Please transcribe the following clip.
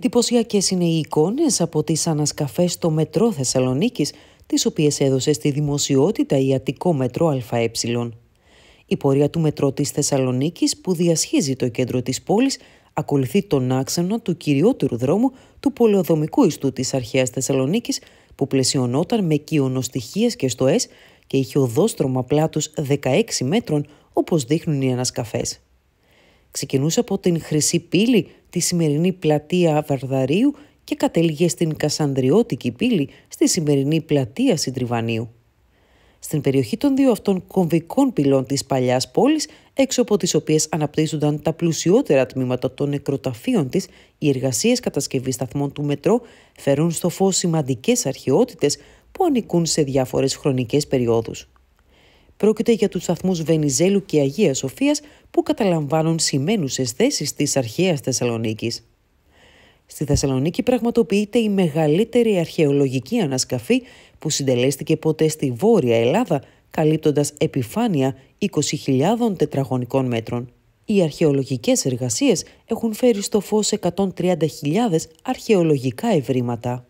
Εντυπωσιακές είναι οι εικόνες από τις ανασκαφές στο μετρό Θεσσαλονίκης, τις οποίες έδωσε στη δημοσιότητα η Αττικό Μετρό ΑΕ. Η πορεία του μετρό της Θεσσαλονίκης, που διασχίζει το κέντρο της πόλης, ακολουθεί τον άξονα του κυριότερου δρόμου του πολεοδομικού ιστού της αρχαίας Θεσσαλονίκης, που πλαισιωνόταν με κοιονοστοιχίε και στοές και είχε οδόστρωμα πλάτους 16 μέτρων, όπως δείχνουν οι ανασκαφές. Ξεκινούσε από την Χρυσή Πύλη, τη σημερινή πλατεία Βαρδαρίου και κατέληγε στην Κασανδριώτικη Πύλη, στη σημερινή πλατεία Συντριβανίου. Στην περιοχή των δύο αυτών κομβικών πυλών της παλιάς πόλης, έξω από τις οποίες αναπτύσσονταν τα πλουσιότερα τμήματα των νεκροταφείων της, οι εργασίες κατασκευής σταθμών του μετρό φέρουν στο φως σημαντικές αρχαιότητες που ανήκουν σε διάφορες χρονικές περιόδους. Πρόκειται για τους σταθμούς Βενιζέλου και Αγία Σοφίας που καταλαμβάνουν σημαίνουσες θέσεις της αρχαίας Θεσσαλονίκης. Στη Θεσσαλονίκη πραγματοποιείται η μεγαλύτερη αρχαιολογική ανασκαφή που συντελέστηκε ποτέ στη Βόρεια Ελλάδα, καλύπτοντας επιφάνεια 20.000 τετραγωνικών μέτρων. Οι αρχαιολογικές εργασίες έχουν φέρει στο φως 130.000 αρχαιολογικά ευρήματα.